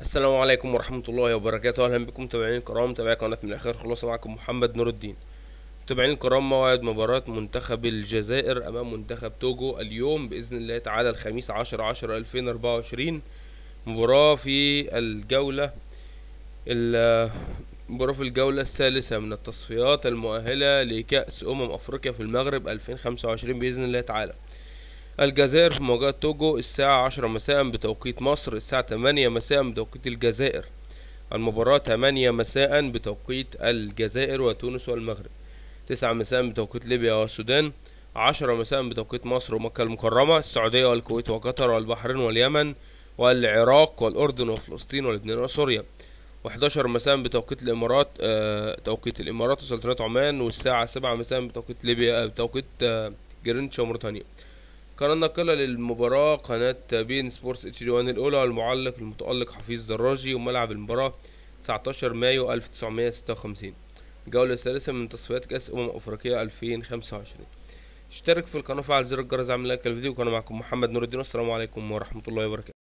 السلام عليكم ورحمة الله وبركاته أهلا بكم متابعين الكرام متابعي قناة من الآخر خلاصة معكم محمد نور الدين متابعين الكرام موعد مباراة منتخب الجزائر أمام منتخب توجو اليوم بإذن الله تعالى الخميس عشر عشر ألفين أربعة وعشرين مباراة في الجولة مباراة في الجولة الثالثة من التصفيات المؤهلة لكأس أمم أفريقيا في المغرب ألفين خمسة وعشرين بإذن الله تعالى الجزائر في مواجهة توجو الساعة عشرة مساء بتوقيت مصر الساعة تمانية مساء بتوقيت الجزائر المباراة تمانية مساء بتوقيت الجزائر وتونس والمغرب تسعة مساء بتوقيت ليبيا والسودان عشرة مساء بتوقيت مصر ومكة المكرمة السعودية والكويت وقطر والبحرين واليمن والعراق والأردن وفلسطين ولبنان وسوريا و11 مساء بتوقيت الإمارات آه توقيت الإمارات وسلطنة عمان والساعة سبعة مساء بتوقيت ليبيا آه بتوقيت آه جرينتش وموريتانيا قناة ناقلة للمباراة قناة بين سبورتس اتش دي 1 الأولى المعلق المتألق حفيظ دراجي وملعب المباراة 19 مايو 1956 الجولة الثالثة من تصفيات كأس أمم أفريقيا 2025 اشترك في القناة وفعل زر الجرس اعمل لايك للفيديو وكان معكم محمد نور الدين والسلام عليكم ورحمة الله وبركاته